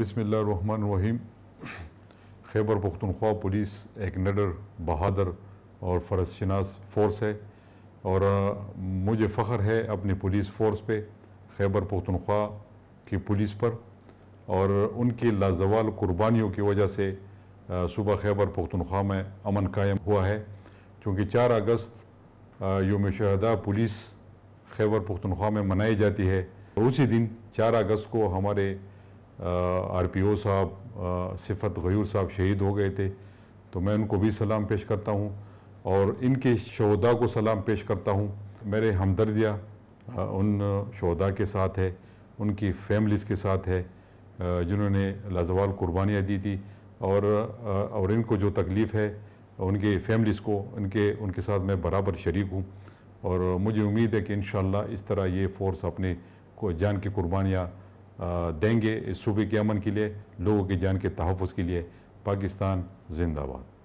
بسم اللہ الرحمن الرحیم خیبر پختونخوا پولیس ایک نڈر بہادر اور فرس شناس فورس ہے اور مجھے فخر ہے اپنی پولیس فورس پہ خیبر پختونخوا کی پولیس پر اور ان کی لازوال قربانیوں کی وجہ سے صبح خیبر پختونخوا میں امن قائم ہوا ہے چونکہ چار اگست یوم شہدہ پولیس خیبر پختونخوا میں منائی جاتی ہے اسی دن چار اگست کو ہمارے آر پی او صاحب صفت غیور صاحب شہید ہو گئے تھے تو میں ان کو بھی سلام پیش کرتا ہوں اور ان کے شہدہ کو سلام پیش کرتا ہوں میرے ہمدردیہ ان شہدہ کے ساتھ ہے ان کی فیملیز کے ساتھ ہے جنہوں نے لازوال قربانیاں دی تھی اور اور ان کو جو تکلیف ہے ان کے فیملیز کو ان کے ان کے ساتھ میں برابر شریک ہوں اور مجھے امید ہے کہ انشاءاللہ اس طرح یہ فورس اپنے کو جان کی قربانیاں دیں گے اس صوبے کے امن کے لیے لوگوں کی جان کے تحفظ کے لیے پاکستان زندہ باد